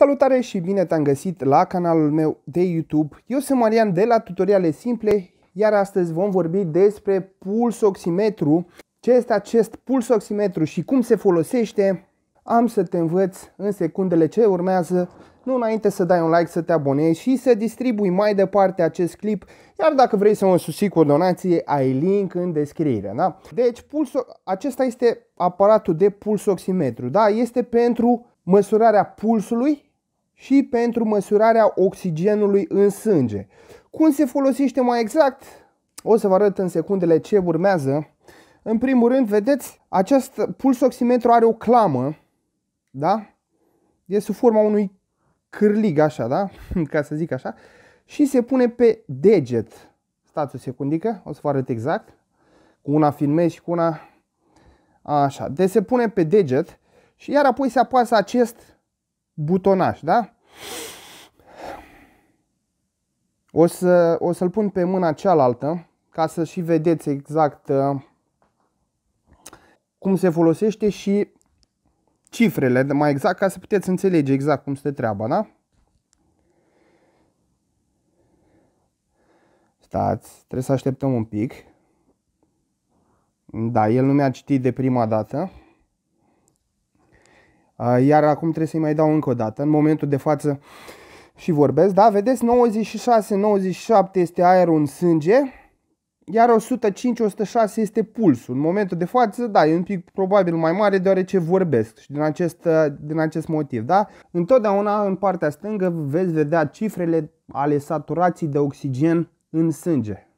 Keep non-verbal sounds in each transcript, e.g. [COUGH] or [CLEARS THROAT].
Salutare și bine te-am găsit la canalul meu de YouTube. Eu sunt Marian de la Tutoriale Simple, iar astăzi vom vorbi despre pulsoximetru. Ce este acest pulsoximetru și cum se folosește? Am să te învăț în secundele ce urmează, nu înainte să dai un like, să te abonezi și să distribui mai departe acest clip, iar dacă vrei să mă susții cu o donație, ai link în descriere. Da? Deci, pulso acesta este aparatul de pulsoximetru, da? este pentru măsurarea pulsului și pentru măsurarea oxigenului în sânge. Cum se folosește mai exact? O să vă arăt în secundele ce urmează. În primul rând, vedeți, acest pulsoximetru are o clamă, da? E sub forma unui cârlig, așa, da? [LAUGHS] Ca să zic așa. Și se pune pe deget. Stați o secundică, o să vă arăt exact. Cu una filmez și cu una... Așa, De deci se pune pe deget și iar apoi se apasă acest butonaș, da? O, să, o să-l pun pe mâna cealaltă ca să și vedeți exact uh, cum se folosește și cifrele mai exact ca să puteți înțelege exact cum se treaba, da? Stați, trebuie să așteptăm un pic. Da, el nu mi-a citit de prima dată. Iar acum trebuie să-i mai dau încă o dată. În momentul de față și vorbesc, da, vedeți, 96-97 este aerul în sânge, iar 105-106 este pulsul. În momentul de față, da, e un pic probabil mai mare deoarece vorbesc și din acest, din acest motiv, da? Întotdeauna în partea stângă veți vedea cifrele ale saturației de oxigen în sânge.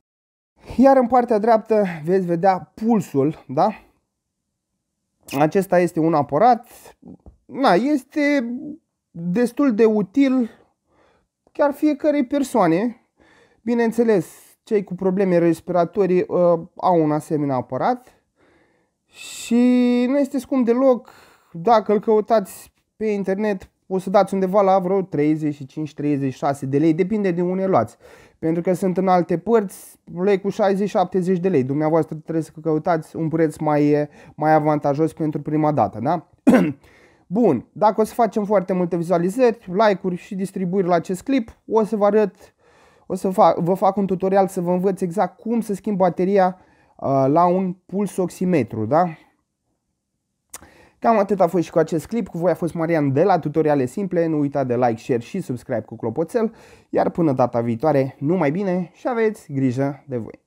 Iar în partea dreaptă veți vedea pulsul, da? Acesta este un aparat na, este destul de util chiar fiecarei persoane. Bineînțeles, cei cu probleme respiratorii uh, au un asemenea aparat și nu este scump deloc. Dacă îl căutați pe internet, o să dați undeva la vreo 35-36 de lei, depinde de unde luați. Pentru că sunt în alte părți, lei cu 60-70 de lei. Dumneavoastră trebuie să căutați un preț mai, mai avantajos pentru prima dată, da? [CLEARS THROAT] Bun, dacă o să facem foarte multe vizualizări, like-uri și distribuiri la acest clip, o să vă arăt, o să fac, vă fac un tutorial să vă învăț exact cum să schimb bateria uh, la un puls oximetru, da? Cam atât a fost și cu acest clip, cu voi a fost Marian de la Tutoriale Simple, nu uita de like, share și subscribe cu clopoțel, iar până data viitoare, numai bine și aveți grijă de voi!